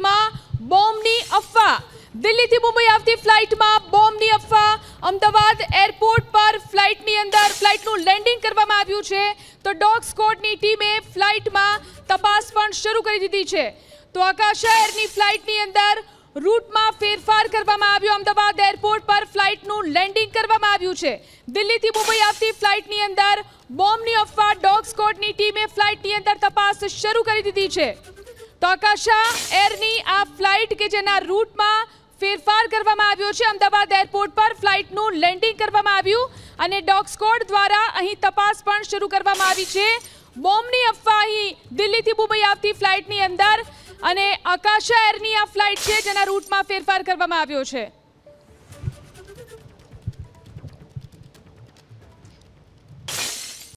ફ્લાઇટમાં બોમ્બની અફવા દિલ્હીથી મુંબઈ આવતી ફ્લાઇટમાં બોમ્બની અફવા અમદાવાદ એરપોર્ટ પર ફ્લાઇટની અંદર ફ્લાઇટનું લેન્ડિંગ કરવામાં આવ્યું છે તો ડોગ સ્કોડની ટીમે ફ્લાઇટમાં તપાસ પણ શરૂ કરી દીધી છે તો આકાશ એરની ફ્લાઇટની અંદર રૂટમાં ફેરફાર કરવામાં આવ્યો અમદાવાદ એરપોર્ટ પર ફ્લાઇટનું લેન્ડિંગ કરવામાં આવ્યું છે દિલ્હીથી મુંબઈ આવતી ફ્લાઇટની અંદર બોમ્બની અફવા ડોગ સ્કોડની ટીમે ફ્લાઇટની અંદર તપાસ શરૂ કરી દીધી છે તો આકાશા એરની આ ફ્લાઇટ કે જેના રૂટમાં ફેરફાર કરવામાં આવ્યો છે અમદાવાદ એરપોર્ટ પર ફ્લાઇટનું લેન્ડિંગ કરવામાં આવ્યું અને ડોગ સ્કોડ દ્વારા અહીં તપાસ પણ શરૂ કરવામાં આવી છે બોમ્બની અફવા અહીં દિલ્હીથી મુંબઈ આવતી ફ્લાઇટની અંદર અને આકાશા એરની આ ફ્લાઇટ છે જેના રૂટમાં ફેરફાર કરવામાં આવ્યો છે